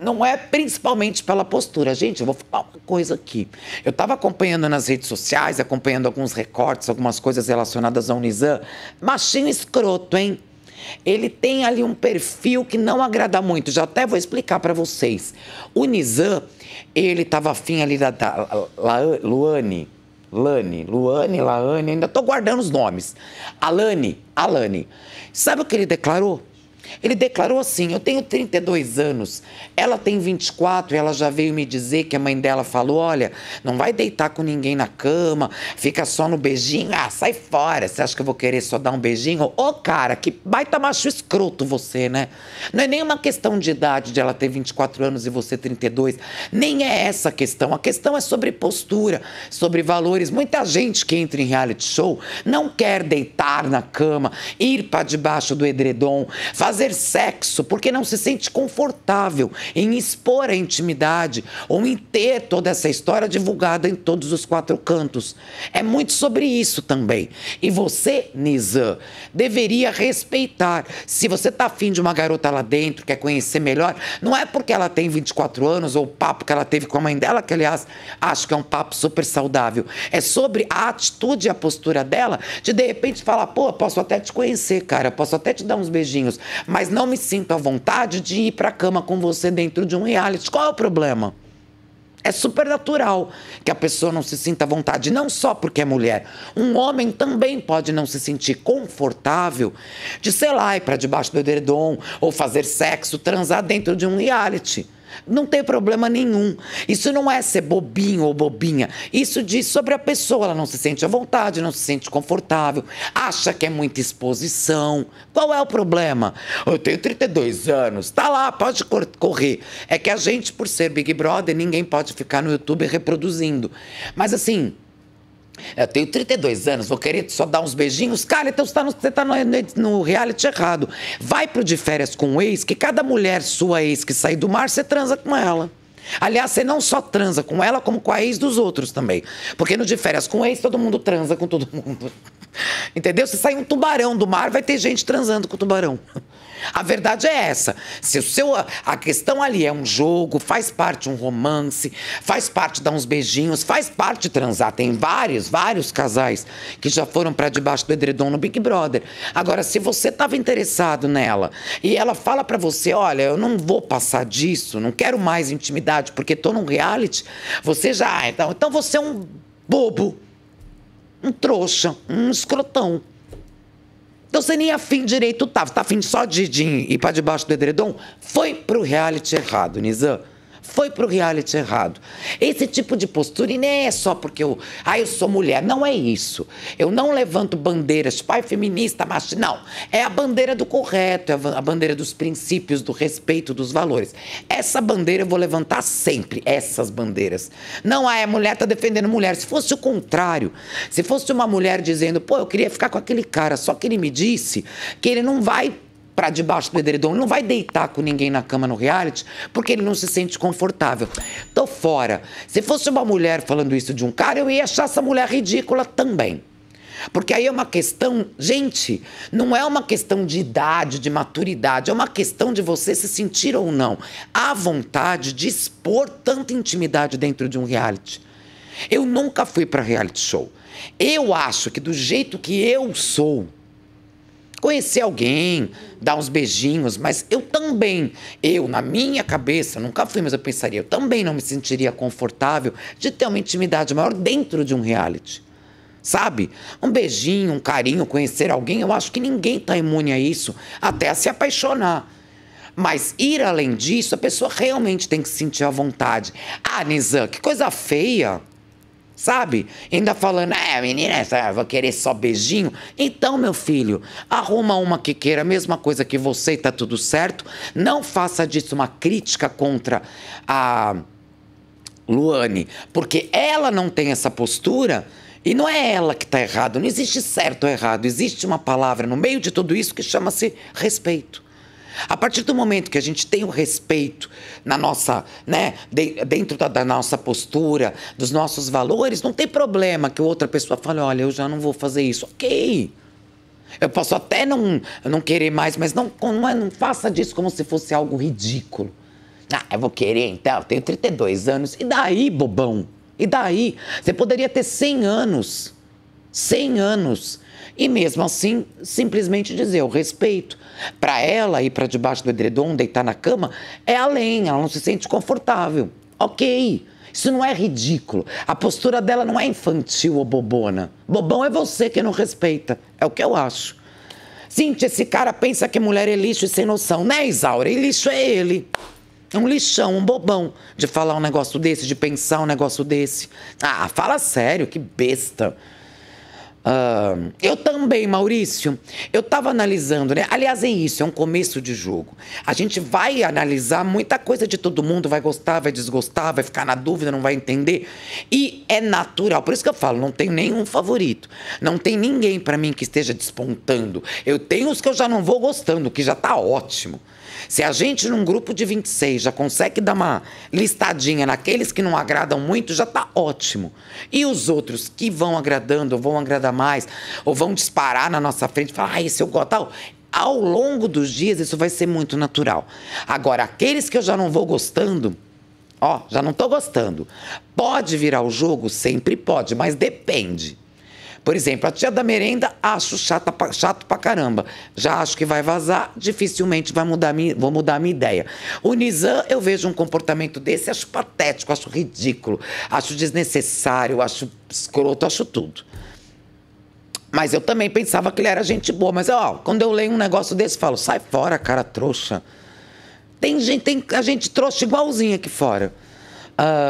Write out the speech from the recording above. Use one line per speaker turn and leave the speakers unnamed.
não é principalmente pela postura. Gente, eu vou falar uma coisa aqui. Eu estava acompanhando nas redes sociais, acompanhando alguns recortes, algumas coisas relacionadas ao Nizam. Machinho escroto, hein? Ele tem ali um perfil que não agrada muito. Já até vou explicar para vocês. O Nizam, ele estava afim ali da, da La, Luane. Lani, Luane, Laane, ainda estou guardando os nomes. Alane, Alane. Sabe o que ele declarou? Ele declarou assim: Eu tenho 32 anos, ela tem 24 e ela já veio me dizer que a mãe dela falou: Olha, não vai deitar com ninguém na cama, fica só no beijinho. Ah, sai fora, você acha que eu vou querer só dar um beijinho? Ô oh, cara, que baita macho escroto você, né? Não é nenhuma questão de idade de ela ter 24 anos e você 32, nem é essa a questão. A questão é sobre postura, sobre valores. Muita gente que entra em reality show não quer deitar na cama, ir para debaixo do edredom, fazer fazer sexo porque não se sente confortável em expor a intimidade ou em ter toda essa história divulgada em todos os quatro cantos. É muito sobre isso também. E você, Nizam, deveria respeitar. Se você está afim de uma garota lá dentro, quer conhecer melhor, não é porque ela tem 24 anos ou o papo que ela teve com a mãe dela, que aliás acho que é um papo super saudável. É sobre a atitude e a postura dela de de repente falar, pô, posso até te conhecer, cara, posso até te dar uns beijinhos, mas não me sinto à vontade de ir para a cama com você dentro de um reality. Qual é o problema? É super natural que a pessoa não se sinta à vontade, não só porque é mulher. Um homem também pode não se sentir confortável de, sei lá, ir para debaixo do edredom ou fazer sexo, transar dentro de um reality. Não tem problema nenhum. Isso não é ser bobinho ou bobinha. Isso diz sobre a pessoa. Ela não se sente à vontade, não se sente confortável, acha que é muita exposição. Qual é o problema? Eu tenho 32 anos, tá lá, pode correr. É que a gente, por ser Big Brother, ninguém pode ficar no YouTube reproduzindo. Mas assim. Eu tenho 32 anos, vou querer só dar uns beijinhos? Cara, então você está no, tá no, no, reality errado. Vai pro de férias com o ex, que cada mulher sua ex que sair do mar, você transa com ela. Aliás, você não só transa com ela, como com a ex dos outros também. Porque no de férias com o ex, todo mundo transa com todo mundo. Entendeu? Se sair um tubarão do mar, vai ter gente transando com o tubarão. A verdade é essa. Se o seu, a questão ali é um jogo, faz parte um romance, faz parte dar uns beijinhos, faz parte transar. Tem vários, vários casais que já foram para debaixo do edredom no Big Brother. Agora, se você estava interessado nela e ela fala para você, olha, eu não vou passar disso, não quero mais intimidade porque tô num reality, você já, ah, então, então você é um bobo um trouxa, um escrotão. Então você nem afim direito tava, tá afim só de, de ir para debaixo do edredom? Foi pro reality errado, Nizam foi para o reality errado. Esse tipo de postura, e nem é só porque eu, ah, eu sou mulher, não é isso. Eu não levanto bandeiras, pai tipo, feminista, macho, não. É a bandeira do correto, é a bandeira dos princípios, do respeito, dos valores. Essa bandeira eu vou levantar sempre, essas bandeiras. Não, ah, é mulher, tá defendendo mulher. Se fosse o contrário, se fosse uma mulher dizendo, pô, eu queria ficar com aquele cara, só que ele me disse que ele não vai para debaixo do edredom. Ele não vai deitar com ninguém na cama no reality porque ele não se sente confortável. Tô fora. Se fosse uma mulher falando isso de um cara, eu ia achar essa mulher ridícula também. Porque aí é uma questão, gente, não é uma questão de idade, de maturidade, é uma questão de você se sentir ou não à vontade de expor tanta intimidade dentro de um reality. Eu nunca fui para reality show. Eu acho que do jeito que eu sou, conhecer alguém, dar uns beijinhos, mas eu também, eu na minha cabeça, nunca fui, mas eu pensaria, eu também não me sentiria confortável de ter uma intimidade maior dentro de um reality. Sabe? Um beijinho, um carinho, conhecer alguém, eu acho que ninguém está imune a isso, até a se apaixonar. Mas ir além disso, a pessoa realmente tem que sentir a vontade. Ah, Nizam, que coisa feia! sabe? Ainda falando, é, menina, essa, vou querer só beijinho. Então, meu filho, arruma uma que queira a mesma coisa que você e tá tudo certo. Não faça disso uma crítica contra a Luane, porque ela não tem essa postura. E não é ela que está errado, não existe certo ou errado, existe uma palavra no meio de tudo isso que chama-se respeito. A partir do momento que a gente tem o respeito na nossa, né, de, dentro da, da, nossa postura, dos nossos valores, não tem problema que outra pessoa fale, olha, eu já não vou fazer isso. Ok. Eu posso até não, não querer mais, mas não, não, é, não faça disso como se fosse algo ridículo. Ah, eu vou querer então, eu tenho 32 anos. E daí, bobão? E daí? Você poderia ter 100 anos. 100 anos. E mesmo assim, simplesmente dizer, o respeito. Para ela ir para debaixo do edredom, deitar na cama, é além, ela não se sente confortável. Ok, isso não é ridículo. A postura dela não é infantil ou bobona. Bobão é você que não respeita. É o que eu acho. Cintia, esse cara pensa que mulher é lixo e sem noção. Né, Isaura? E lixo é ele. É um lixão, um bobão de falar um negócio desse, de pensar um negócio desse. Ah, fala sério, que besta. Uh, eu também, Maurício. Eu estava analisando, né? Aliás, é isso, é um começo de jogo. A gente vai analisar muita coisa de todo mundo, vai gostar, vai desgostar, vai ficar na dúvida, não vai entender. E é natural. Por isso que eu falo, não tenho nenhum favorito. Não tem ninguém para mim que esteja despontando. Eu tenho os que eu já não vou gostando, que já está ótimo. Se a gente, num grupo de 26, já consegue dar uma listadinha naqueles que não agradam muito, já está ótimo. E os outros que vão agradando, vão agradar mais, ou vão disparar na nossa frente e falar, ah, esse eu gosto, tal ao longo dos dias isso vai ser muito natural. Agora, aqueles que eu já não vou gostando, ó, já não tô gostando. Pode virar o jogo? Sempre pode, mas depende. Por exemplo, a tia da merenda acho chata, chato pra caramba. Já acho que vai vazar, dificilmente vai mudar minha, vou mudar a minha ideia. O Nizam, eu vejo um comportamento desse, acho patético, acho ridículo, acho desnecessário, acho escroto, acho tudo. Mas eu também pensava que ele era gente boa. Mas, ó, quando eu leio um negócio desse, falo, sai fora, cara trouxa. Tem gente, tem a gente trouxa igualzinha aqui fora. Uh...